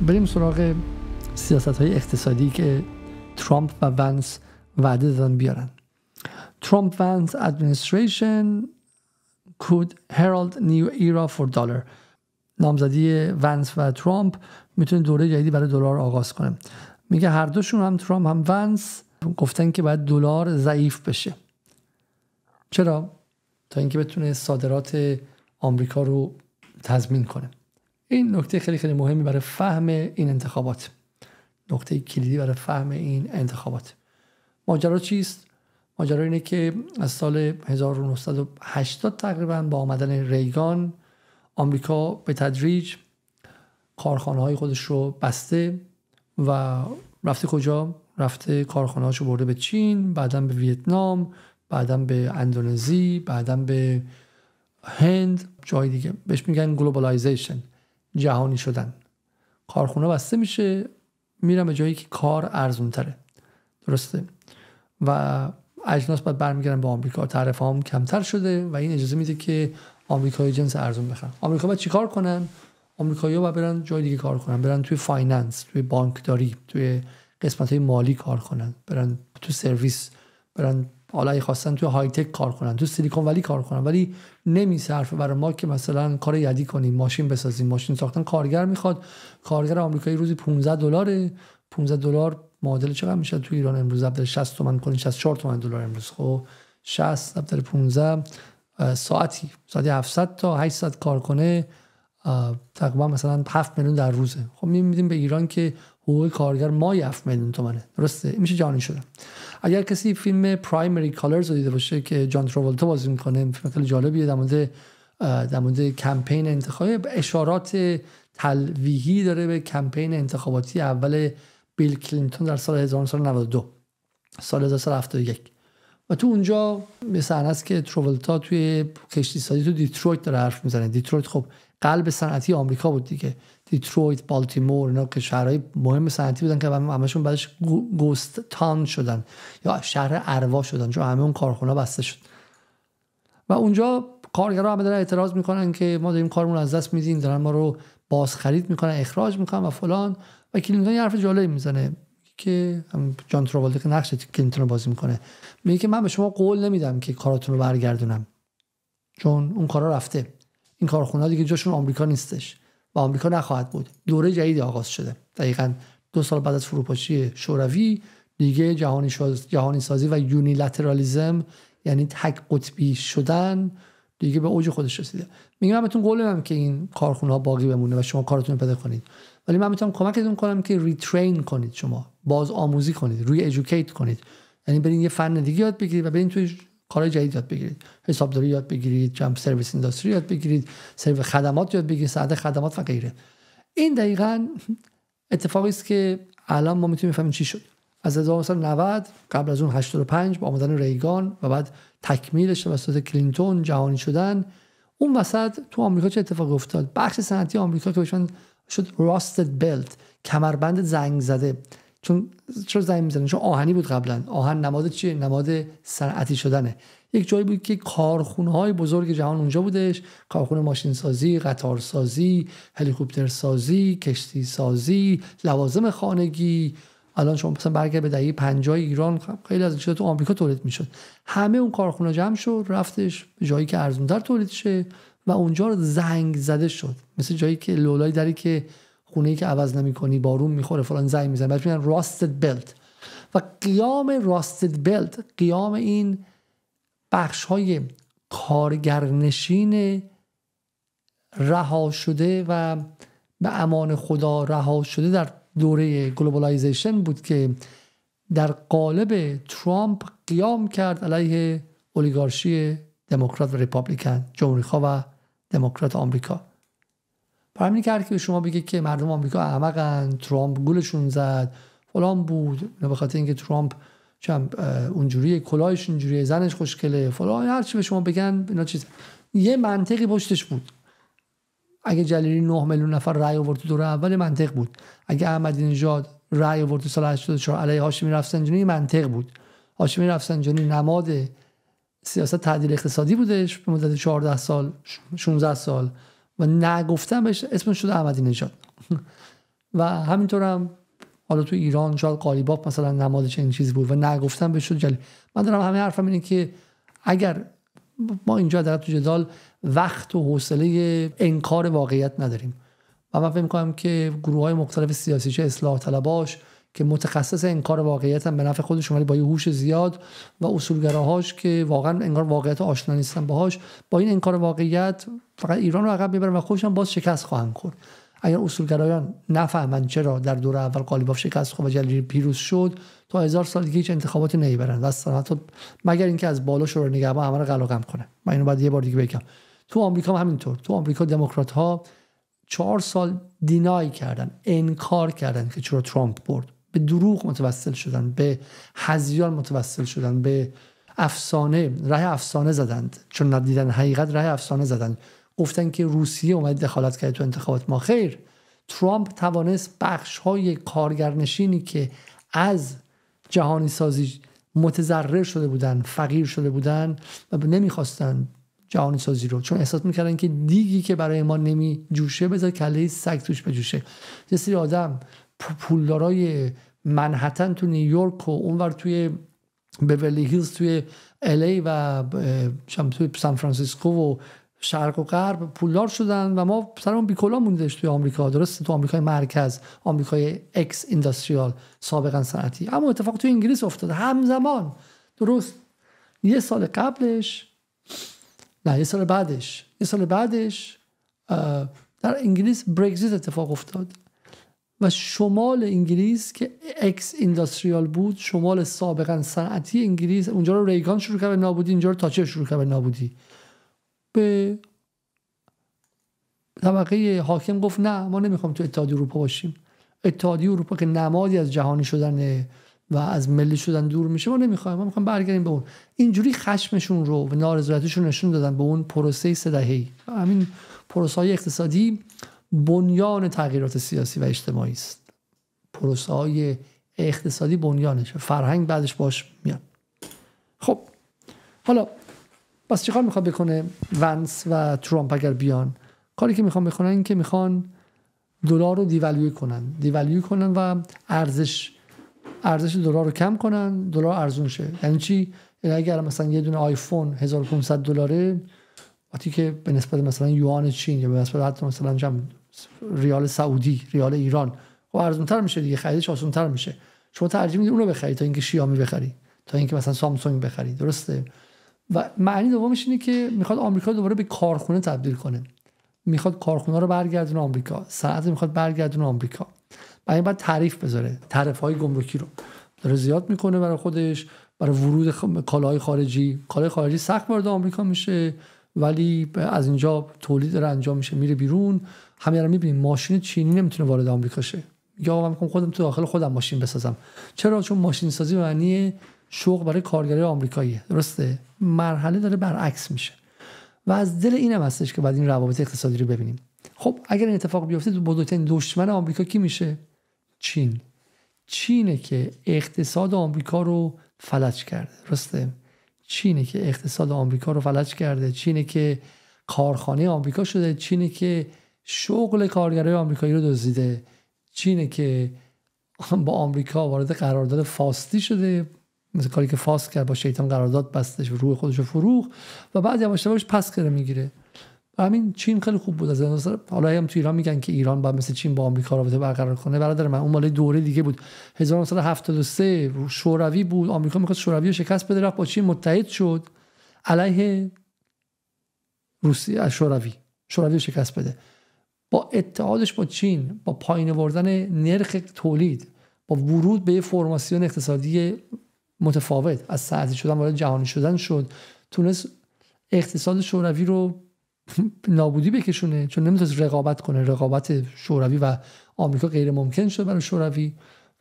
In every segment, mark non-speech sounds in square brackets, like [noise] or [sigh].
بریم سراغ سیاست های اقتصادی که ترامپ و ونس وعده دادن بیارن ترامپ ونس ادمنستریشن کود herald نیو ایرا فور dollar نامزدی ونس و ترامپ میتونه دوره جدیدی برای دلار آغاز کنه میگه هر دوشون هم ترامپ هم ونس گفتن که باید دلار ضعیف بشه چرا تا اینکه بتونه صادرات آمریکا رو تضمین کنه این نکته خیلی خیلی مهمی برای فهم این انتخابات نقطه کلیدی برای فهم این انتخابات ماجرا چیست ماجرا اینه که از سال 1980 تقریبا با آمدن ریگان آمریکا به تدریج کارخانه های خودش رو بسته و رفته کجا رفته کارخانه رو برده به چین بعدا به ویتنام بعدا به اندونزی بعدا به هند جای دیگه بهش میگن گلوبالایزیشن جهانی شدن کارخونه بسته میشه میرم به جایی که کار ارزون تره درسته و اجناس باید برمیگردن به آمریکا تعرف هم کمتر شده و این اجازه میده که آمریکایی جنس ارزون بخرن آمریکا باید چیکار کنن آمریکایی‌ها باید برن جای دیگه کار کنن برن توی فایننس توی بانکداری توی قسمت های مالی کار کنن برن تو سرویس برن حالا خواستن تو های تک کار کنن تو سیلیکون ولی کار کنن ولی صرف برای ما که مثلا کار یدی کنیم ماشین بسازیم ماشین ساختن کارگر میخواد کارگر آمریکایی روزی 15 دلار 15 دلار معادل چقدر میشه تو ایران امروز در 60 تومن کنیم 64 تومن دلار امروز خب 60 در 15 ساعتی ساعتی 700 تا 800 کار کنه تقریبا مثلا 7 میلیون در روزه خب میبینیم به ایران که حقوق کارگر ما 7 میلیون تومنه درسته میشه جهانی شده اگر کسی فیلم پرایمری کالرز رو دیده باشه که جان تراولتا بازی میکنه فیلم خیلی جالبیه در مورد در مورد کمپین انتخابی اشارات تلویحی داره به کمپین انتخاباتی اول بیل کلینتون در سال 1992 سال 1971 و تو اونجا به صحنه که تروولتا توی کشتی سازی تو دیترویت داره حرف میزنه دیترویت خب قلب صنعتی آمریکا بود دیگه دیترویت بالتیمور اینا که شهرهای مهم صنعتی بودن که همشون بعدش گوست تان شدن یا شهر اروا شدن چون همه اون کارخونه بسته شد و اونجا کارگرها همه دارن اعتراض میکنن که ما داریم کارمون از دست میدیم دارن ما رو باز خرید میکنن اخراج میکنن و فلان و کلینتون یه حرف جالب میزنه که جان تروولتا که نقش کلینتون رو بازی میکنه میگه که من به شما قول نمیدم که کاراتون رو برگردونم چون اون کارا رفته این کارخونه دیگه جاشون آمریکا نیستش و آمریکا نخواهد بود دوره جدید آغاز شده دقیقا دو سال بعد از فروپاشی شوروی دیگه جهانی, شاز، جهانی سازی و یونیلاترالیزم یعنی تک قطبی شدن دیگه به اوج خودش رسیده میگم من بهتون قول میدم که این کارخونه ها باقی بمونه و شما کارتون پیدا کنید ولی من میتونم کمکتون کنم که ریترین کنید شما باز آموزی کنید روی ادوکییت کنید یعنی برین یه فن دیگه یاد بگیرید و برین توی کارهای جدید یاد بگیرید حسابداری یاد بگیرید جمپ سرویس اینداستری یاد بگیرید سرو خدمات یاد بگیرید ساعت خدمات و غیره این دقیقا اتفاقی است که الان ما میتونیم بفهمیم چی شد از 1990 قبل از اون 85 با آمدن ریگان و بعد تکمیلش توسط کلینتون جهانی شدن اون وسط تو آمریکا چه اتفاقی افتاد بخش صنعتی آمریکا که شد راستد بلت کمربند زنگ زده چون چرا زنگ میزنه چون آهنی بود قبلا آهن نماد چیه نماد سرعتی شدنه یک جایی بود که کارخونه های بزرگ جهان اونجا بودش کارخونه ماشین سازی قطار سازی، هلیکوپتر سازی کشتی سازی لوازم خانگی الان شما مثلا برگرد به دهه 50 ایران خب خیلی از این تو آمریکا تولید میشد همه اون کارخونه جمع شد رفتش به جایی که ارزونتر تولید شه و اونجا زنگ زده شد مثل جایی که لولای داری که خونه ای که عوض کنی بارون میخوره فلان زنگ میزنه بعد میگن راستد بلت و قیام راستد بلت قیام این بخش های کارگرنشین رها شده و به امان خدا رها شده در دوره گلوبالایزیشن بود که در قالب ترامپ قیام کرد علیه اولیگارشی دموکرات و ریپابلیکن جمهوری و دموکرات آمریکا برای همین که به شما بگه که مردم آمریکا احمقن ترامپ گولشون زد فلان بود به خاطر اینکه ترامپ چم اونجوری کلاهش اینجوری زنش خوشکله فلان هر چی به شما بگن اینا چیز یه منطقی پشتش بود اگه جلیلی 9 میلیون نفر رای آورد تو دوره اول منطق بود اگه احمدی نژاد رای آورد تو سال 84 علیه هاشمی رفسنجانی منطق بود هاشمی رفسنجانی نماد سیاست تعدیل اقتصادی بودش به مدت 14 سال 16 سال و نگفتم بهش اسمش شده احمدی نژاد [laughs] و همینطورم هم حالا تو ایران شاید قالیباف مثلا نماد چنین چیزی بود و نگفتم بهش شد جلی من دارم همه حرفم اینه که اگر ما اینجا در تو جدال وقت و حوصله انکار واقعیت نداریم و من فکر میکنم که گروه های مختلف سیاسی چه اصلاح طلباش که متخصص کار واقعیت هم به نفع خودشون ولی با یه هوش زیاد و اصولگراهاش که واقعا انگار واقعیت آشنا نیستن باهاش با این انکار واقعیت فقط ایران رو عقب میبرن و خودشون باز شکست خواهند خورد اگر اصولگرایان نفهمند چرا در دور اول قالیباف شکست خورد و جلیلی پیروز شد تا هزار سال دیگه هیچ انتخاباتی نمیبرن و مگر اینکه از بالا شروع نگهبان همه رو قلقم کنه من اینو بعد یه بار دیگه بگم تو آمریکا هم همینطور تو آمریکا دموکرات ها چهار سال دینای کردن انکار کردن که چرا ترامپ برد به دروغ متوسل شدن به هزیان متوسل شدن به افسانه راه افسانه زدند چون ندیدن حقیقت راه افسانه زدند گفتن که روسیه اومد دخالت کرد تو انتخابات ما خیر ترامپ توانست بخش های کارگرنشینی که از جهانی سازی متضرر شده بودن فقیر شده بودن و نمیخواستن جهانی سازی رو چون احساس میکردن که دیگی که برای ما نمی جوشه بذار کله سگ توش بجوشه یه آدم پولدارای منحتن تو نیویورک و اونور توی بیولی هیلز توی الی و توی سان فرانسیسکو و شرق و غرب پولدار شدن و ما سرمون بیکولا موندش توی آمریکا درست تو آمریکای مرکز آمریکای اکس اینداستریال سابقا صنعتی اما اتفاق توی انگلیس افتاد همزمان درست یه سال قبلش نه یه سال بعدش یه سال بعدش در انگلیس برگزیت اتفاق افتاد و شمال انگلیس که اکس اینداستریال بود شمال سابقا صنعتی انگلیس اونجا رو ریگان شروع کرد به نابودی اینجا رو تاچر شروع کرد به نابودی به طبقه حاکم گفت نه ما نمیخوام تو اتحادیه اروپا باشیم اتحادیه اروپا که نمادی از جهانی شدن و از ملی شدن دور میشه ما نمیخوایم ما میخوام برگردیم به اون اینجوری خشمشون رو و نارضایتیشون نشون دادن به اون پروسه سه همین پروسه های اقتصادی بنیان تغییرات سیاسی و اجتماعی است پروسه های اقتصادی بنیانش فرهنگ بعدش باش میاد خب حالا پس چیکار میخواد بکنه ونس و ترامپ اگر بیان کاری که میخوان بکنن این که میخوان دلار رو دیولوی کنن دیوالوی کنن و ارزش ارزش دلار رو کم کنن دلار ارزون شه یعنی چی یعنی اگر مثلا یه دونه آیفون 1500 دلاره وقتی که به نسبت مثلا یوان چین یا به نسبت حتی مثلا ریال سعودی ریال ایران خب تر میشه دیگه خریدش تر میشه شما ترجیح میدید اون رو بخری تا اینکه شیامی بخری تا اینکه مثلا سامسونگ بخری درسته و معنی دومش اینه که میخواد آمریکا دوباره به کارخونه تبدیل کنه میخواد کارخونه رو برگردونه آمریکا صنعت میخواد برگردونه آمریکا برای باید تعریف بذاره تعرف های گمرکی رو داره زیاد میکنه برای خودش برای ورود خ... کالاهای خارجی کالای خارجی سخت وارد آمریکا میشه ولی از اینجا تولید داره انجام میشه میره بیرون همین الان میبینیم ماشین چینی نمیتونه وارد آمریکا شه یا من میخوام خودم تو داخل خودم ماشین بسازم چرا چون ماشین سازی معنی شوق برای کارگرای آمریکاییه درسته مرحله داره برعکس میشه و از دل اینم هستش که بعد این روابط اقتصادی رو ببینیم خب اگر این اتفاق بیفته تو بزرگترین دشمن آمریکا کی میشه چین چینه که اقتصاد آمریکا رو فلج کرده درسته چینه که اقتصاد آمریکا رو فلج کرده چینه که کارخانه آمریکا شده چینه که شغل کارگرای آمریکایی رو دزدیده چینه که با آمریکا وارد قرارداد فاستی شده مثل کاری که فاست کرد با شیطان قرارداد بستش و روح خودش رو فروخ و بعد یواش یواش پس کرده میگیره و همین چین خیلی خوب بود از حالا هم تو ایران میگن که ایران بعد مثل چین با آمریکا رابطه برقرار کنه برادر من اون مال دوره دیگه بود 1973 شوروی بود آمریکا میخواست شوروی رو شکست بده رفت با چین متحد شد علیه روسیه شوروی شوروی شکست بده با اتحادش با چین با پایین آوردن نرخ تولید با ورود به یه فرماسیون اقتصادی متفاوت از ساعتی شدن وارد جهانی شدن شد تونست اقتصاد شوروی رو [laughs] نابودی بکشونه چون نمیتونست رقابت کنه رقابت شوروی و آمریکا غیر ممکن شد برای شوروی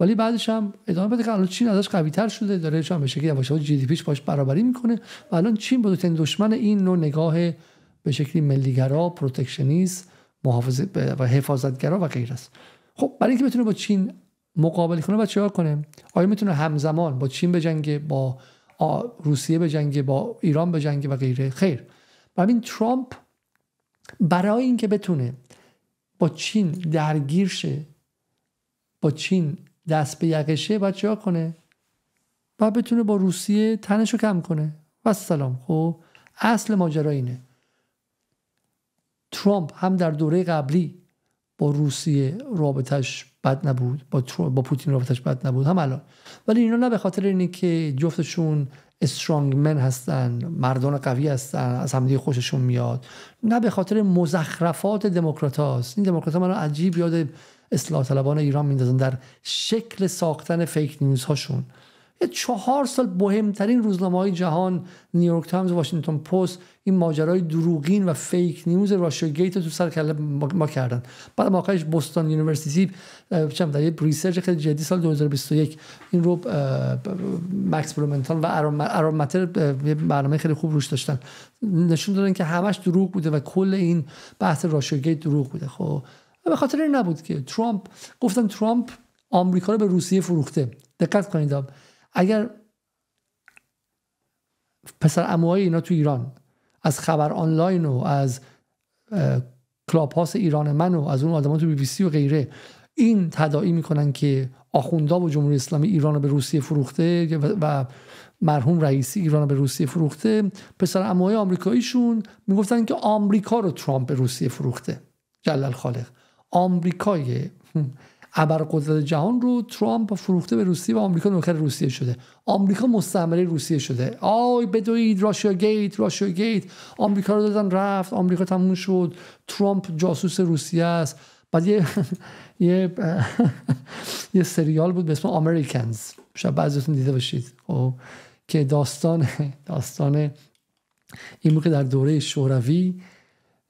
ولی بعدش هم ادامه بده که الان چین ازش قوی تر شده داره چون به شکلی باشه جی دی پیش باش برابری میکنه و الان چین بزرگترین دشمن این نوع نگاه به شکلی ملیگرا پروتکشنیست محافظ و حفاظتگرا و غیر است خب برای اینکه بتونه با چین مقابله کنه باید چیکار کنه آیا میتونه همزمان با چین بجنگه با روسیه بجنگه با ایران بجنگه و غیره خیر ببین همین ترامپ برای اینکه بتونه با چین درگیر شه با چین دست به یقشه باید چیکار کنه و بتونه با روسیه تنش رو کم کنه و سلام خب اصل ماجرا اینه ترامپ هم در دوره قبلی با روسیه رابطش بد نبود با, با پوتین رابطش بد نبود هم الان ولی اینا نه به خاطر اینه که جفتشون استرانگ من هستن مردان قوی هستن از همدیگه خوششون میاد نه به خاطر مزخرفات دموکرات هاست این دموکرات من عجیب یاد اصلاح طلبان ایران میندازن در شکل ساختن فیک نیوز هاشون چهار سال مهمترین روزنامه های جهان نیویورک تایمز واشنگتن پست این ماجرای دروغین و فیک نیوز راشو گیت تو سر کله ما کردن بعد آخرش بوستون یونیورسیتی چند در یه ریسرچ خیلی جدی سال 2021 این رو مکس بلومنتال و آرام ماتر برنامه خیلی خوب روش داشتن نشون دادن که همش دروغ بوده و کل این بحث راشو گیت دروغ بوده خب به خاطر نبود که ترامپ گفتن ترامپ آمریکا رو به روسیه فروخته دقت کنید اگر پسر اموهای اینا تو ایران از خبر آنلاین و از کلاپاس ایران من و از اون آدمان تو بی بی سی و غیره این تدائی میکنن که آخوندا و جمهوری اسلامی ایران رو به روسیه فروخته و مرحوم رئیسی ایران رو به روسیه فروخته پسر اموهای آمریکاییشون میگفتن که آمریکا رو ترامپ به روسیه فروخته جلال خالق آمریکای ابرقدرت جهان رو ترامپ فروخته به روسیه و آمریکا نوکر روسیه شده آمریکا مستعمره روسیه شده آی بدوید راشیا گیت راشیا گیت آمریکا رو دادن رفت آمریکا تموم شد ترامپ جاسوس روسیه است بعد یه [laughs] [laughs] یه سریال بود به اسم امریکنز شاید بعضیتون دیده باشید خب، که داستان [laughs] داستان این که در دوره شوروی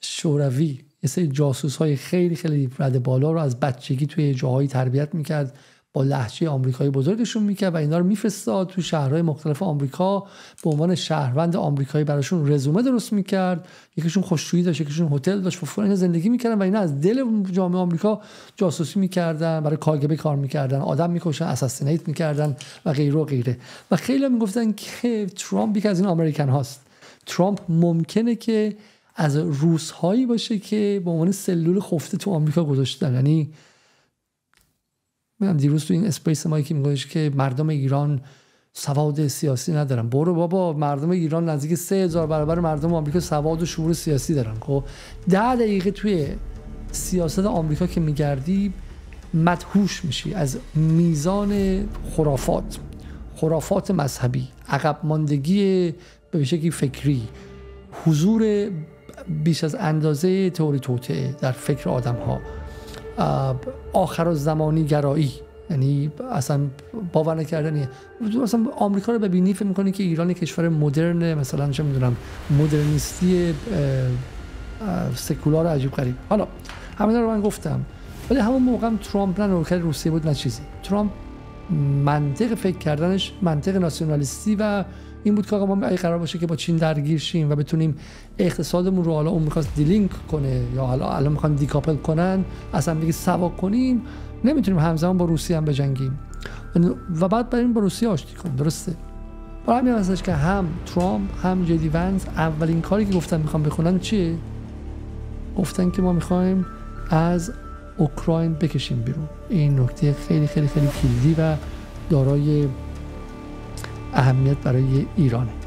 شوروی یه سری جاسوس های خیلی خیلی رد بالا رو از بچگی توی جاهایی تربیت میکرد با لحجه آمریکایی بزرگشون میکرد و اینا رو میفرستاد تو شهرهای مختلف آمریکا به عنوان شهروند آمریکایی براشون رزومه درست میکرد یکیشون خوشرویی داشت یکیشون هتل داشت فورا زندگی میکردن و اینا از دل جامعه آمریکا جاسوسی میکردن برای کاگبه کار میکردن آدم میکشن اساسینیت میکردن و غیره و غیره و خیلی میگفتن که ترامپ یکی از این آمریکن هاست ترامپ ممکنه که از روس هایی باشه که به عنوان سلول خفته تو آمریکا گذاشتن یعنی من دیروز تو این اسپیس ما که میگوش که مردم ایران سواد سیاسی ندارن برو بابا مردم ایران نزدیک 3000 برابر مردم آمریکا سواد و شعور سیاسی دارن خب 10 دقیقه توی سیاست آمریکا که میگردی مدهوش میشی از میزان خرافات خرافات مذهبی عقب ماندگی به شکلی فکری حضور بیش از اندازه تئوری توتعه در فکر آدم ها آخر زمانی گرایی یعنی اصلا باور نکردنیه مثلا آمریکا رو ببینی فکر میکنی که ایران کشور مدرن مثلا چه میدونم مدرنیستی سکولار عجیب قریب حالا همین رو من گفتم ولی همون موقع هم ترامپ نه نوکر روسیه بود نه چیزی ترامپ منطق فکر کردنش منطق ناسیونالیستی و این بود که آقا ما قرار باشه که با چین درگیر شیم و بتونیم اقتصادمون رو حالا اون میخواست دیلینک کنه یا حالا الان میخوان دیکاپل کنن اصلا دیگه سوا کنیم نمیتونیم همزمان با روسیه هم بجنگیم یعنی و بعد برای با روسیه آشتی کنیم درسته برای همین هستش که هم ترامپ هم جدی ونز اولین کاری که گفتن میخوام بخونن چیه گفتن که ما میخوایم از اوکراین بکشیم بیرون این نکته خیلی خیلی خیلی کلیدی و دارای اهمیت برای ایرانه